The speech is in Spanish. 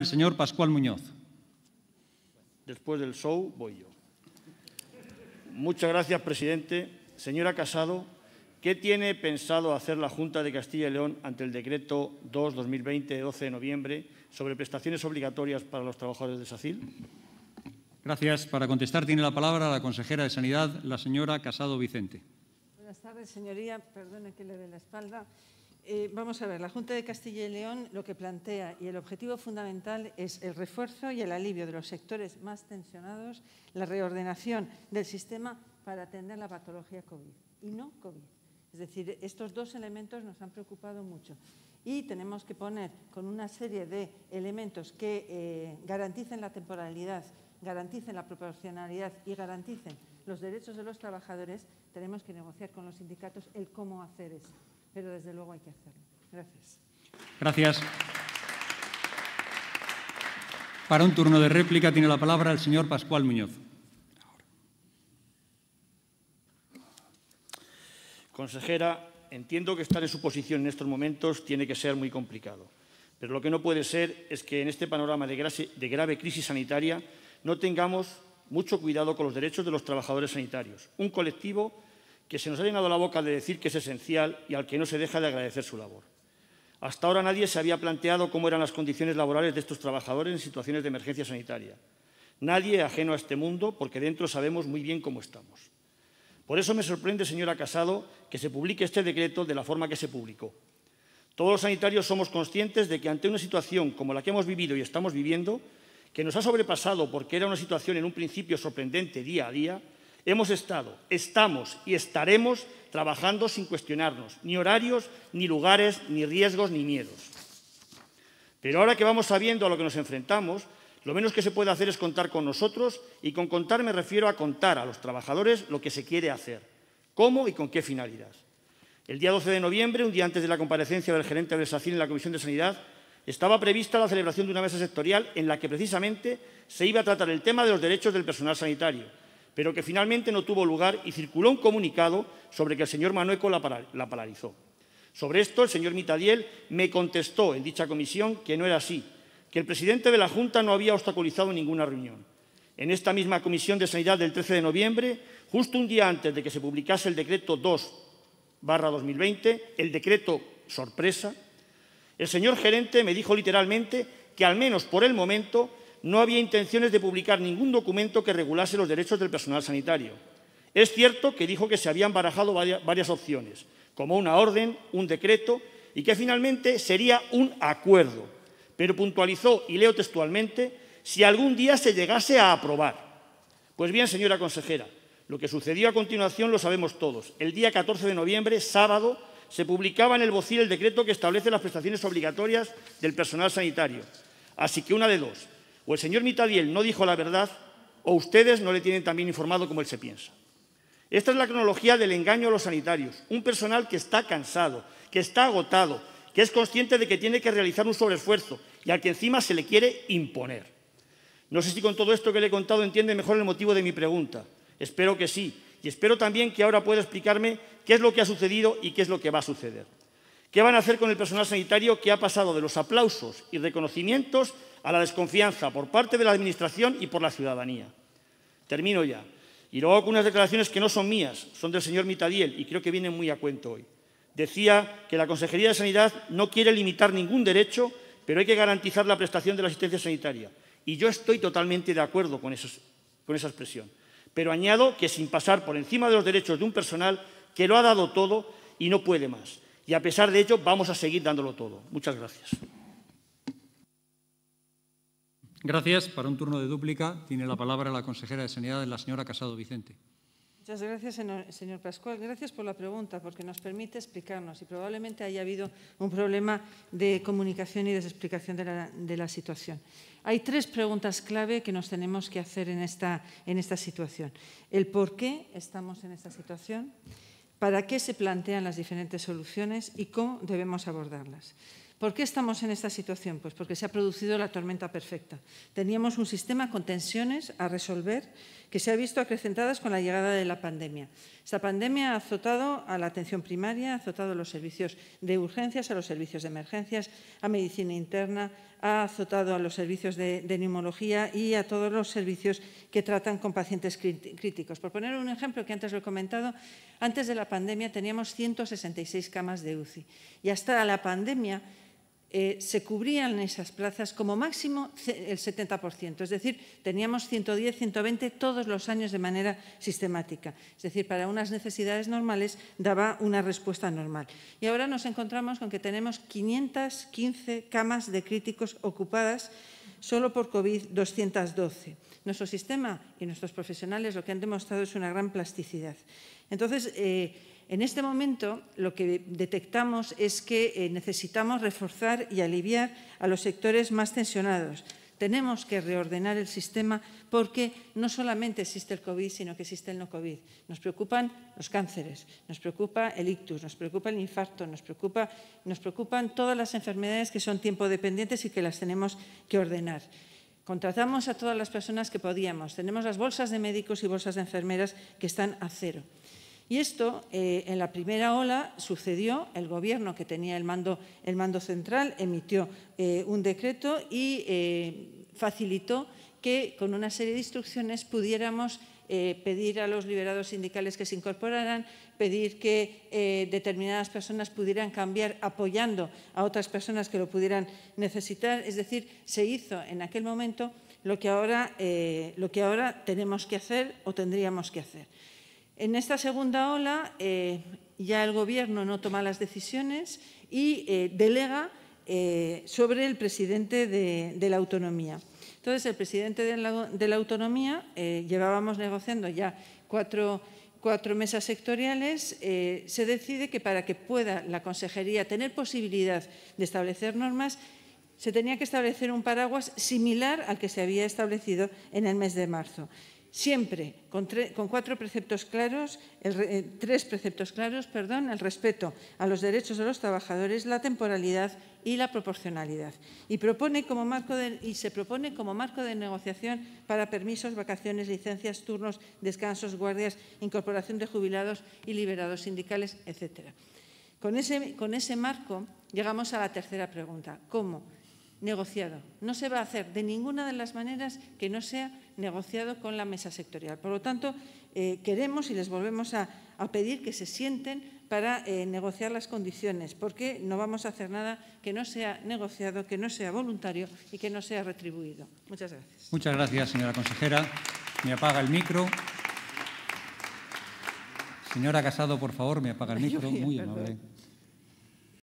El señor Pascual Muñoz. Después del show voy yo. Muchas gracias, presidente. Señora Casado, ¿qué tiene pensado hacer la Junta de Castilla y León ante el decreto 2-2020 de 12 de noviembre sobre prestaciones obligatorias para los trabajadores de SACIL? Gracias. Para contestar tiene la palabra la consejera de Sanidad, la señora Casado Vicente. Buenas tardes, señoría. Perdone que le dé la espalda. Eh, vamos a ver, la Junta de Castilla y León lo que plantea y el objetivo fundamental es el refuerzo y el alivio de los sectores más tensionados, la reordenación del sistema para atender la patología COVID y no COVID. Es decir, estos dos elementos nos han preocupado mucho y tenemos que poner con una serie de elementos que eh, garanticen la temporalidad, garanticen la proporcionalidad y garanticen los derechos de los trabajadores, tenemos que negociar con los sindicatos el cómo hacer eso pero desde luego hay que hacerlo. Gracias. Gracias. Para un turno de réplica tiene la palabra el señor Pascual Muñoz. Consejera, entiendo que estar en su posición en estos momentos tiene que ser muy complicado, pero lo que no puede ser es que en este panorama de, de grave crisis sanitaria no tengamos mucho cuidado con los derechos de los trabajadores sanitarios, un colectivo que se nos ha llenado la boca de decir que es esencial y al que no se deja de agradecer su labor. Hasta ahora nadie se había planteado cómo eran las condiciones laborales de estos trabajadores en situaciones de emergencia sanitaria. Nadie ajeno a este mundo, porque dentro sabemos muy bien cómo estamos. Por eso me sorprende, señora Casado, que se publique este decreto de la forma que se publicó. Todos los sanitarios somos conscientes de que ante una situación como la que hemos vivido y estamos viviendo, que nos ha sobrepasado porque era una situación en un principio sorprendente día a día, Hemos estado, estamos y estaremos trabajando sin cuestionarnos ni horarios, ni lugares, ni riesgos, ni miedos. Pero ahora que vamos sabiendo a lo que nos enfrentamos, lo menos que se puede hacer es contar con nosotros y con contar me refiero a contar a los trabajadores lo que se quiere hacer, cómo y con qué finalidad. El día 12 de noviembre, un día antes de la comparecencia del gerente del SACIL en la Comisión de Sanidad, estaba prevista la celebración de una mesa sectorial en la que precisamente se iba a tratar el tema de los derechos del personal sanitario, pero que finalmente no tuvo lugar y circuló un comunicado sobre que el señor Manueco la, paralizó. Sobre esto, el señor Mitadiel me contestó en dicha comisión que no era así, que el presidente de la Junta no había obstaculizado ninguna reunión. En esta misma comisión de sanidad del 13 de noviembre, justo un día antes de que se publicase el decreto 2-2020, el decreto sorpresa, el señor gerente me dijo literalmente que al menos por el momento no había intenciones de publicar ningún documento que regulase los derechos del personal sanitario. Es cierto que dijo que se habían barajado varias opciones, como una orden, un decreto y que finalmente sería un acuerdo, pero puntualizó, y leo textualmente, si algún día se llegase a aprobar. Pues bien, señora consejera, lo que sucedió a continuación lo sabemos todos. El día 14 de noviembre, sábado, se publicaba en el bocil el decreto que establece las prestaciones obligatorias del personal sanitario. Así que una de dos, o el señor Mitadiel no dijo la verdad, o ustedes no le tienen tan bien informado como él se piensa. Esta es la cronología del engaño a los sanitarios, un personal que está cansado, que está agotado, que es consciente de que tiene que realizar un sobreesfuerzo y al que encima se le quiere imponer. No sé si con todo esto que le he contado entiende mejor el motivo de mi pregunta. Espero que sí, y espero también que ahora pueda explicarme qué es lo que ha sucedido y qué es lo que va a suceder. ¿Qué van a hacer con el personal sanitario que ha pasado de los aplausos y reconocimientos a la desconfianza por parte de la Administración y por la ciudadanía? Termino ya. Y luego con unas declaraciones que no son mías, son del señor Mitadiel y creo que vienen muy a cuento hoy. Decía que la Consejería de Sanidad no quiere limitar ningún derecho, pero hay que garantizar la prestación de la asistencia sanitaria. Y yo estoy totalmente de acuerdo con esa expresión. Pero añado que sin pasar por encima de los derechos de un personal que lo ha dado todo y no puede más y a pesar de ello, vamos a seguir dándolo todo. Muchas gracias. Gracias. Para un turno de dúplica, tiene la palabra la consejera de Sanidad, la señora Casado Vicente. Muchas gracias, señor Pascual. Gracias por la pregunta, porque nos permite explicarnos y probablemente haya habido un problema de comunicación y desexplicación de la, de la situación. Hay tres preguntas clave que nos tenemos que hacer en esta, en esta situación. El por qué estamos en esta situación, para qué se plantean las diferentes soluciones y cómo debemos abordarlas. ¿Por qué estamos en esta situación? Pues porque se ha producido la tormenta perfecta. Teníamos un sistema con tensiones a resolver que se ha visto acrecentadas con la llegada de la pandemia. Esta pandemia ha azotado a la atención primaria, ha azotado a los servicios de urgencias, a los servicios de emergencias, a medicina interna, ha azotado a los servicios de, de neumología y a todos los servicios que tratan con pacientes críticos. Por poner un ejemplo que antes lo he comentado, antes de la pandemia teníamos 166 camas de UCI y hasta la pandemia eh, se cubrían esas plazas como máximo el 70%, es decir, teníamos 110, 120 todos los años de manera sistemática. Es decir, para unas necesidades normales daba una respuesta normal. Y ahora nos encontramos con que tenemos 515 camas de críticos ocupadas solo por COVID 212. Nuestro sistema y nuestros profesionales lo que han demostrado es una gran plasticidad. Entonces, eh, en este momento lo que detectamos es que eh, necesitamos reforzar y aliviar a los sectores más tensionados. Tenemos que reordenar el sistema porque no solamente existe el COVID, sino que existe el no COVID. Nos preocupan los cánceres, nos preocupa el ictus, nos preocupa el infarto, nos, nos preocupan todas las enfermedades que son tiempo dependientes y que las tenemos que ordenar. Contratamos a todas las personas que podíamos. Tenemos las bolsas de médicos y bolsas de enfermeras que están a cero. Y esto, eh, en la primera ola, sucedió. El gobierno que tenía el mando, central emitió eh, un decreto y eh, facilitó que con una serie de instrucciones pudiéramos pedir a los liberados sindicales que se incorporaran, pedir que determinadas personas pudieran cambiar apoyando a otras personas que lo pudieran necesitar. Es decir, se hizo en aquel momento que lo que ahora tenemos que hacer o tendríamos que hacer. En esta segunda ola eh, ya el Gobierno no toma las decisiones y eh, delega eh, sobre el presidente de, la autonomía. Entonces, el presidente de la, autonomía, llevábamos negociando ya cuatro mesas sectoriales, se decide que para que pueda la consejería tener posibilidad de establecer normas, se tenía que establecer un paraguas similar al que se había establecido en el mes de marzo siempre con, cuatro preceptos claros, eh, tres preceptos claros, perdón, el respeto a los derechos de los trabajadores, la temporalidad y la proporcionalidad. Y, se propone como marco de negociación para permisos, vacaciones, licencias, turnos, descansos, guardias, incorporación de jubilados y liberados sindicales, etc. con ese marco llegamos a la tercera pregunta. ¿Cómo? negociado. No se va a hacer de ninguna de las maneras que no sea negociado con la mesa sectorial. Por lo tanto, eh, queremos y les volvemos a, pedir que se sienten para eh, negociar las condiciones, porque no vamos a hacer nada que no sea negociado, que no sea voluntario y que no sea retribuido. Muchas gracias. Muchas gracias, señora consejera. Me apaga el micro. Señora Casado, por favor, me apaga el micro. Muy